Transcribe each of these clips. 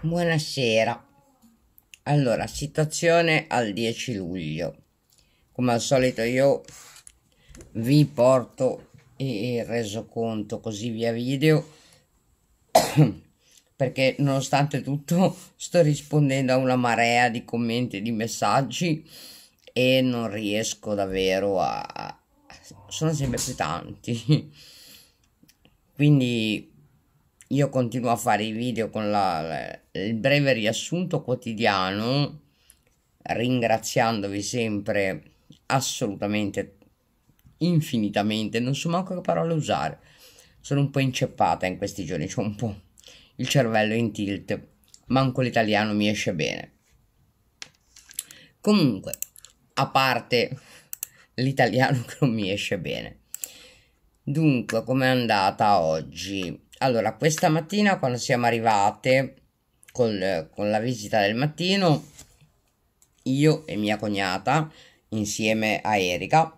Buonasera. Allora, situazione al 10 luglio. Come al solito io vi porto il resoconto così via video perché nonostante tutto sto rispondendo a una marea di commenti e di messaggi e non riesco davvero a sono sempre più tanti. Quindi io continuo a fare i video con la, il breve riassunto quotidiano, ringraziandovi sempre assolutamente, infinitamente, non so manco che parole usare, sono un po' inceppata in questi giorni, c'ho un po' il cervello in tilt, manco l'italiano mi esce bene. Comunque, a parte l'italiano che non mi esce bene. Dunque, com'è andata oggi? allora questa mattina quando siamo arrivate col, con la visita del mattino io e mia cognata insieme a Erika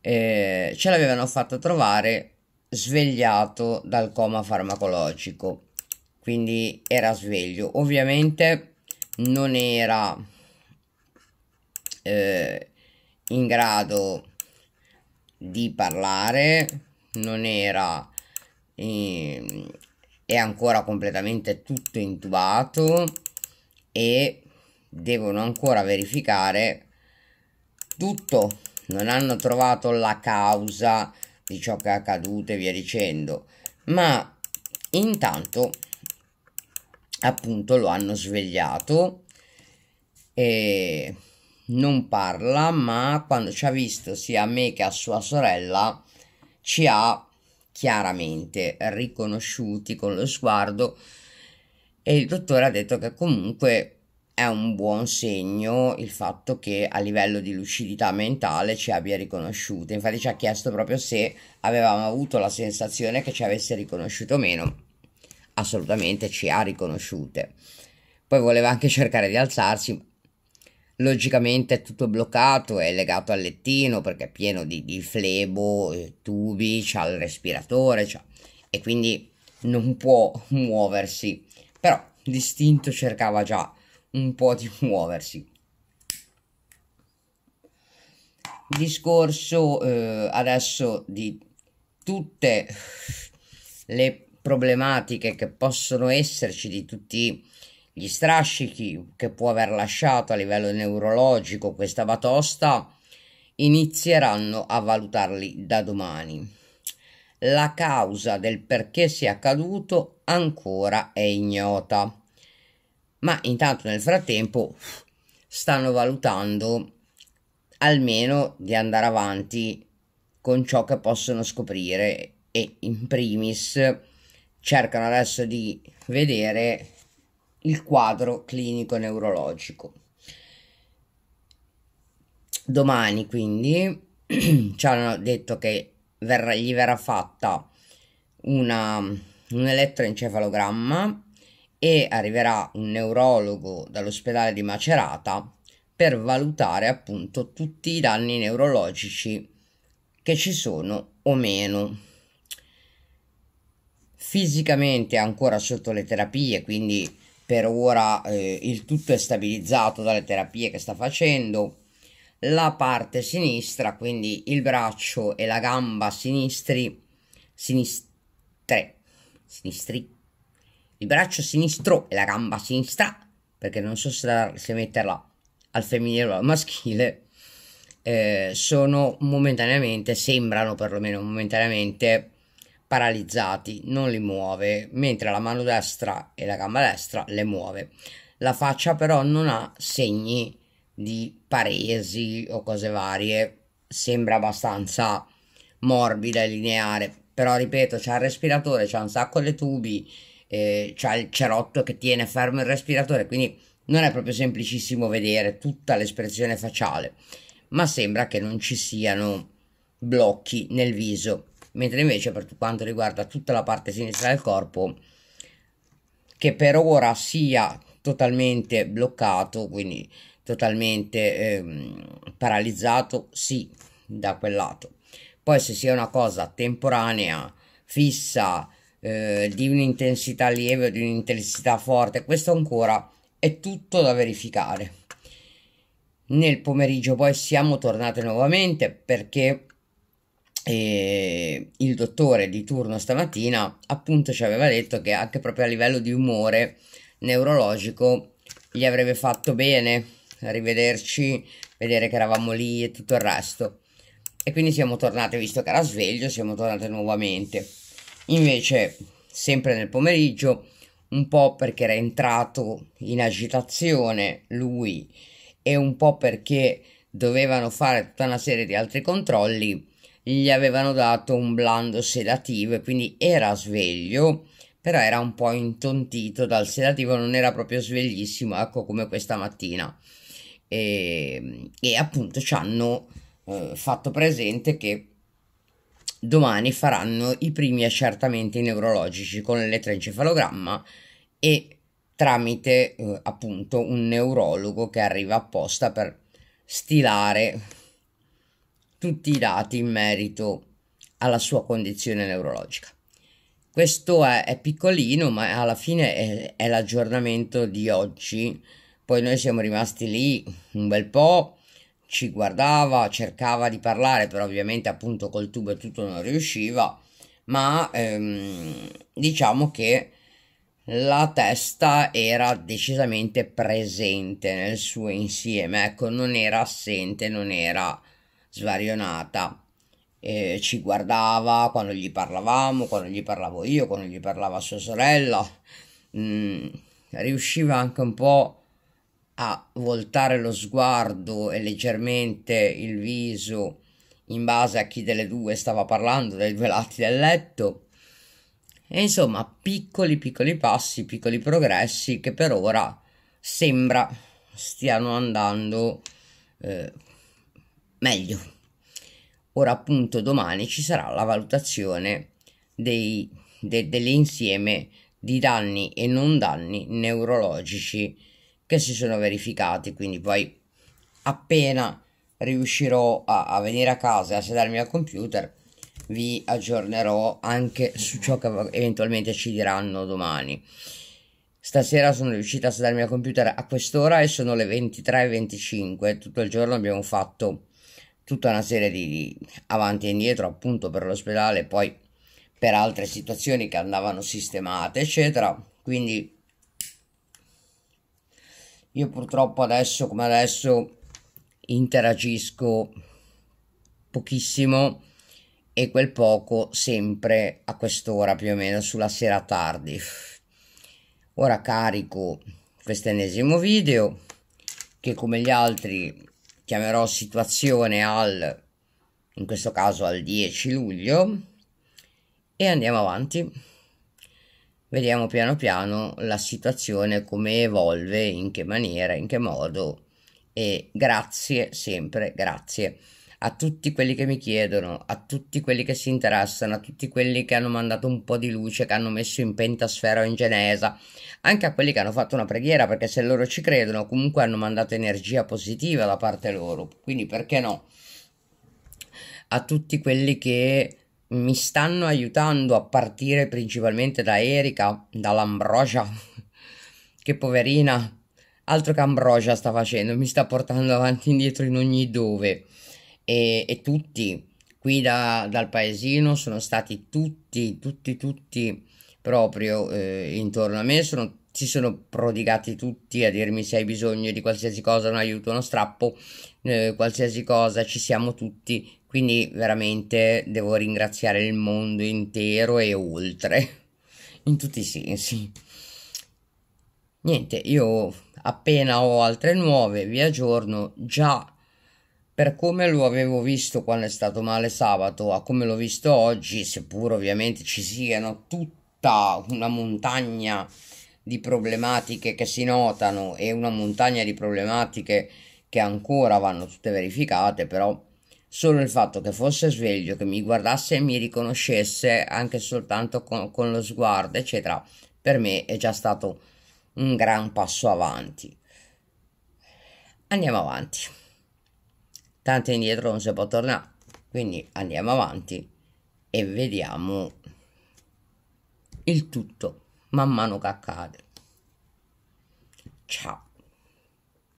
eh, ce l'avevano fatta trovare svegliato dal coma farmacologico quindi era sveglio ovviamente non era eh, in grado di parlare non era eh, è ancora completamente tutto intubato e devono ancora verificare tutto non hanno trovato la causa di ciò che è accaduto e via dicendo ma intanto appunto lo hanno svegliato e non parla ma quando ci ha visto sia a me che a sua sorella ci ha chiaramente riconosciuti con lo sguardo e il dottore ha detto che comunque è un buon segno il fatto che a livello di lucidità mentale ci abbia riconosciuto. Infatti ci ha chiesto proprio se avevamo avuto la sensazione che ci avesse riconosciuto o meno. Assolutamente ci ha riconosciute. Poi voleva anche cercare di alzarsi, Logicamente è tutto bloccato, è legato al lettino perché è pieno di, di flebo, eh, tubi, c'ha il respiratore, c'ha... e quindi non può muoversi. Però l'istinto cercava già un po' di muoversi. Discorso eh, adesso di tutte le problematiche che possono esserci, di tutti i gli strascichi che può aver lasciato a livello neurologico questa batosta inizieranno a valutarli da domani. La causa del perché sia accaduto ancora è ignota, ma intanto nel frattempo stanno valutando almeno di andare avanti con ciò che possono scoprire e in primis cercano adesso di vedere il quadro clinico neurologico. Domani quindi ci hanno detto che verrà, gli verrà fatta una, un elettroencefalogramma e arriverà un neurologo dall'ospedale di Macerata per valutare appunto tutti i danni neurologici che ci sono o meno. Fisicamente è ancora sotto le terapie, quindi per ora eh, il tutto è stabilizzato dalle terapie che sta facendo la parte sinistra quindi il braccio e la gamba sinistri sinistre sinistri il braccio sinistro e la gamba sinistra perché non so se, la, se metterla al femminile o al maschile eh, sono momentaneamente sembrano perlomeno momentaneamente paralizzati, non li muove, mentre la mano destra e la gamba destra le muove. La faccia però non ha segni di paresi o cose varie, sembra abbastanza morbida e lineare, però ripeto, c'è il respiratore, c'è un sacco di tubi, eh, c'ha il cerotto che tiene fermo il respiratore, quindi non è proprio semplicissimo vedere tutta l'espressione facciale, ma sembra che non ci siano blocchi nel viso mentre invece per quanto riguarda tutta la parte sinistra del corpo che per ora sia totalmente bloccato quindi totalmente eh, paralizzato sì da quel lato poi se sia una cosa temporanea fissa eh, di un'intensità lieve o di un'intensità forte questo ancora è tutto da verificare nel pomeriggio poi siamo tornati nuovamente perché e il dottore di turno stamattina appunto ci aveva detto che anche proprio a livello di umore neurologico gli avrebbe fatto bene rivederci, vedere che eravamo lì e tutto il resto. E quindi siamo tornati, visto che era sveglio, siamo tornati nuovamente. Invece, sempre nel pomeriggio, un po' perché era entrato in agitazione lui e un po' perché dovevano fare tutta una serie di altri controlli, gli avevano dato un blando sedativo e quindi era sveglio, però era un po' intontito dal sedativo, non era proprio sveglissimo, ecco come questa mattina. E, ehm, e appunto ci hanno eh, fatto presente che domani faranno i primi accertamenti neurologici con l'elettroencefalogramma e tramite eh, appunto un neurologo che arriva apposta per stilare tutti i dati in merito alla sua condizione neurologica. Questo è, è piccolino, ma alla fine è, è l'aggiornamento di oggi. Poi noi siamo rimasti lì un bel po', ci guardava, cercava di parlare, però ovviamente appunto col tubo e tutto non riusciva, ma ehm, diciamo che la testa era decisamente presente nel suo insieme, ecco, non era assente, non era svarionata. E ci guardava quando gli parlavamo, quando gli parlavo io, quando gli parlava sua sorella. Mm, riusciva anche un po' a voltare lo sguardo e leggermente il viso in base a chi delle due stava parlando, dai due lati del letto. E insomma, piccoli piccoli passi, piccoli progressi che per ora sembra stiano andando eh, meglio. Ora appunto domani ci sarà la valutazione dei, de, dell'insieme di danni e non danni neurologici che si sono verificati, quindi poi appena riuscirò a, a venire a casa e a sedermi al computer vi aggiornerò anche su ciò che eventualmente ci diranno domani. Stasera sono riuscita a sedermi al computer a quest'ora e sono le 23.25. Tutto il giorno abbiamo fatto tutta una serie di avanti e indietro appunto per l'ospedale, poi per altre situazioni che andavano sistemate, eccetera. Quindi io purtroppo adesso come adesso interagisco pochissimo e quel poco sempre a quest'ora più o meno sulla sera tardi. Ora carico quest'ennesimo video che come gli altri chiamerò situazione al, in questo caso al 10 luglio, e andiamo avanti. Vediamo piano piano la situazione come evolve, in che maniera, in che modo e grazie sempre, grazie a tutti quelli che mi chiedono, a tutti quelli che si interessano, a tutti quelli che hanno mandato un po' di luce, che hanno messo in pentasfera o in genesa, anche a quelli che hanno fatto una preghiera, perché se loro ci credono comunque hanno mandato energia positiva da parte loro, quindi perché no? A tutti quelli che mi stanno aiutando a partire principalmente da Erika, dall'Ambrosia, che poverina, altro che Ambrosia sta facendo, mi sta portando avanti e indietro in ogni dove e, e tutti qui da, dal paesino sono stati tutti, tutti, tutti proprio eh, intorno a me, sono, si sono prodigati tutti a dirmi se hai bisogno di qualsiasi cosa, un aiuto, uno strappo, eh, qualsiasi cosa, ci siamo tutti, quindi veramente devo ringraziare il mondo intero e oltre, in tutti i sensi. Niente, io appena ho altre nuove vi aggiorno, già per come lo avevo visto quando è stato male sabato a come l'ho visto oggi, seppur ovviamente ci siano tutta una montagna di problematiche che si notano e una montagna di problematiche che ancora vanno tutte verificate, però solo il fatto che fosse sveglio, che mi guardasse e mi riconoscesse anche soltanto con, con lo sguardo, eccetera, per me è già stato un gran passo avanti. Andiamo avanti tanto indietro non si può tornare quindi andiamo avanti e vediamo il tutto man mano che accade ciao